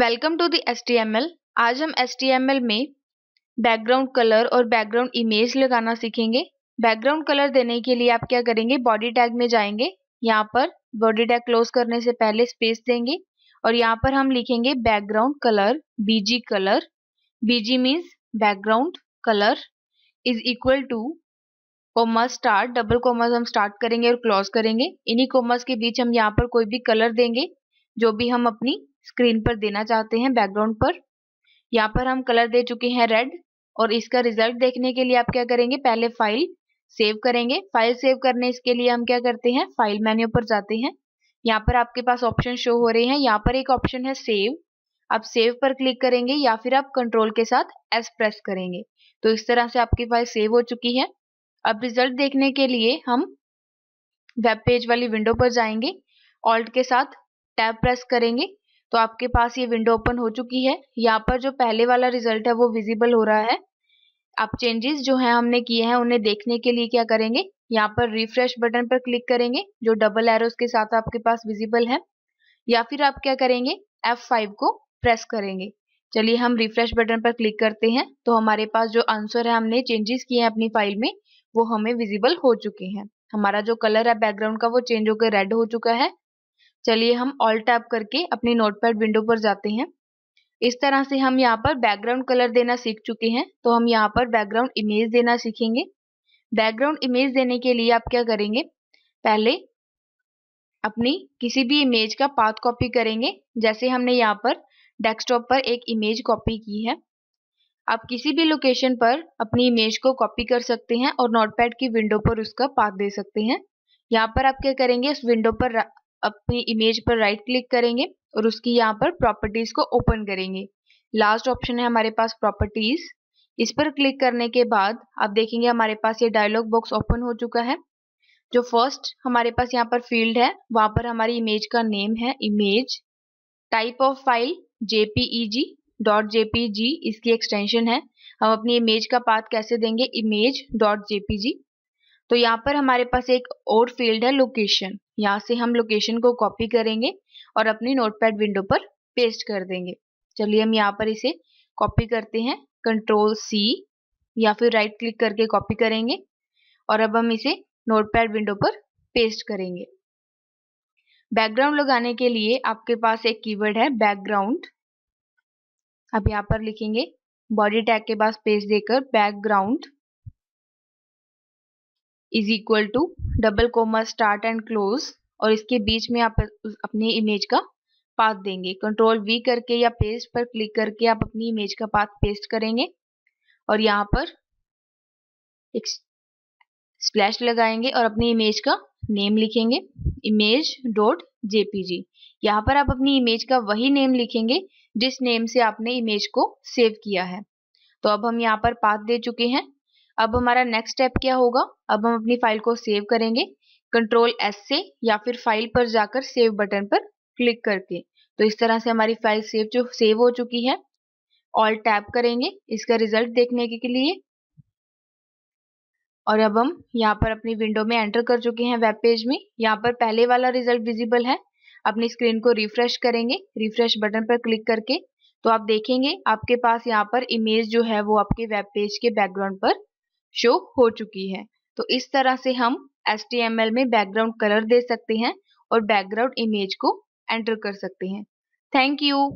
welcome to the S आज हम एस में बैकग्राउंड कलर और बैकग्राउंड इमेज लगाना सीखेंगे बैकग्राउंड कलर देने के लिए आप क्या करेंगे बॉडी टैग में जाएंगे यहाँ पर बॉडी टैग क्लोज करने से पहले स्पेस देंगे और यहाँ पर हम लिखेंगे background colour BG colour BG means background colour is equal to comma start double commas हम स्टार्ट करेंगे और क्लोज करेंगे इन्हीं कोमास के बीच हम यहाँ पर कोई भी कलर देंगे जो भी हम अपनी स्क्रीन पर देना चाहते हैं बैकग्राउंड पर यहाँ पर हम कलर दे चुके हैं रेड और इसका रिजल्ट देखने के लिए आप क्या करेंगे पहले फाइल सेव करेंगे फाइल सेव करने इसके लिए हम क्या करते हैं फाइल मेन्यू पर जाते हैं यहाँ पर आपके पास ऑप्शन शो हो रहे हैं यहाँ पर एक ऑप्शन है सेव आप सेव पर क्लिक करेंगे या फिर आप कंट्रोल के साथ एस प्रेस करेंगे तो इस तरह से आपकी फाइल सेव हो चुकी है अब रिजल्ट देखने के लिए हम वेब पेज वाली विंडो पर जाएंगे ऑल्ट के साथ टैब प्रेस करेंगे तो आपके पास ये विंडो ओपन हो चुकी है यहाँ पर जो पहले वाला रिजल्ट है वो विजिबल हो रहा है आप चेंजेस जो है हमने किए हैं उन्हें देखने के लिए क्या करेंगे यहाँ पर रिफ्रेश बटन पर क्लिक करेंगे जो डबल एरोस के साथ आपके पास विजिबल है या फिर आप क्या करेंगे F5 को प्रेस करेंगे चलिए हम रिफ्रेश बटन पर क्लिक करते हैं तो हमारे पास जो आंसर है हमने चेंजेस किए हैं अपनी फाइल में वो हमें विजिबल हो चुके हैं हमारा जो कलर है बैकग्राउंड का वो चेंज होकर रेड हो चुका है चलिए हम ऑल टैप करके अपने नोटपैड विंडो पर जाते हैं इस तरह से हम यहाँ पर बैकग्राउंड कलर देना सीख चुके हैं तो हम यहाँ पर बैकग्राउंड इमेज देना सीखेंगे बैकग्राउंड इमेज देने के लिए आप क्या करेंगे पहले अपनी किसी भी इमेज का पाथ कॉपी करेंगे जैसे हमने यहाँ पर डेस्कटॉप पर एक इमेज कॉपी की है आप किसी भी लोकेशन पर अपनी इमेज को कॉपी कर सकते हैं और नोटपैड की विंडो पर उसका पाथ दे सकते हैं यहाँ पर आप क्या करेंगे उस विंडो पर अपनी इमेज पर राइट क्लिक करेंगे और उसकी यहाँ पर प्रॉपर्टीज को ओपन करेंगे लास्ट ऑप्शन है हमारे पास प्रॉपर्टीज इस पर क्लिक करने के बाद आप देखेंगे हमारे पास ये डायलॉग बॉक्स ओपन हो चुका है जो फर्स्ट हमारे पास यहाँ पर फील्ड है वहां पर हमारी इमेज का नेम है image type of file JPEG dot JPG इसकी एक्सटेंशन है हम अपनी इमेज का पाथ कैसे देंगे इमेज डॉट जेपीजी तो यहाँ पर हमारे पास एक और फील्ड है लोकेशन यहाँ से हम लोकेशन को कॉपी करेंगे और अपनी नोटपैड विंडो पर पेस्ट कर देंगे चलिए हम यहाँ पर इसे कॉपी करते हैं कंट्रोल सी या फिर राइट क्लिक करके कॉपी करेंगे और अब हम इसे नोटपैड विंडो पर पेस्ट करेंगे बैकग्राउंड लगाने के लिए आपके पास एक कीवर्ड है बैकग्राउंड अब यहाँ पर लिखेंगे बॉडी टैग के पास पेस्ट देकर background is equal to double comma start and close और इसके बीच में आप अपनी इमेज का पाथ देंगे कंट्रोल वी करके या पेस्ट पर क्लिक करके आप अपनी इमेज का पाथ पेस्ट करेंगे और यहाँ पर एक स्लैश लगाएंगे और अपनी इमेज का नेम लिखेंगे इमेज डॉट जेपीजी यहाँ पर आप अपनी इमेज का वही नेम लिखेंगे जिस नेम से आपने इमेज को सेव किया है तो अब हम यहाँ पर पाथ दे चुके हैं अब हमारा नेक्स्ट स्टेप क्या होगा अब हम अपनी फाइल को सेव करेंगे कंट्रोल एस से या फिर फाइल पर जाकर सेव बटन पर क्लिक करके तो इस तरह से हमारी फाइल सेव जो सेव हो चुकी है ऑल टैप करेंगे इसका रिजल्ट देखने के लिए और अब हम यहाँ पर अपनी विंडो में एंटर कर चुके हैं वेब पेज में यहाँ पर पहले वाला रिजल्ट विजिबल है अपनी स्क्रीन को रिफ्रेश करेंगे रिफ्रेश बटन पर क्लिक करके तो आप देखेंगे आपके पास यहाँ पर इमेज जो है वो आपके वेब पेज के बैकग्राउंड पर शो हो चुकी है तो इस तरह से हम एस में बैकग्राउंड कलर दे सकते हैं और बैकग्राउंड इमेज को एंटर कर सकते हैं थैंक यू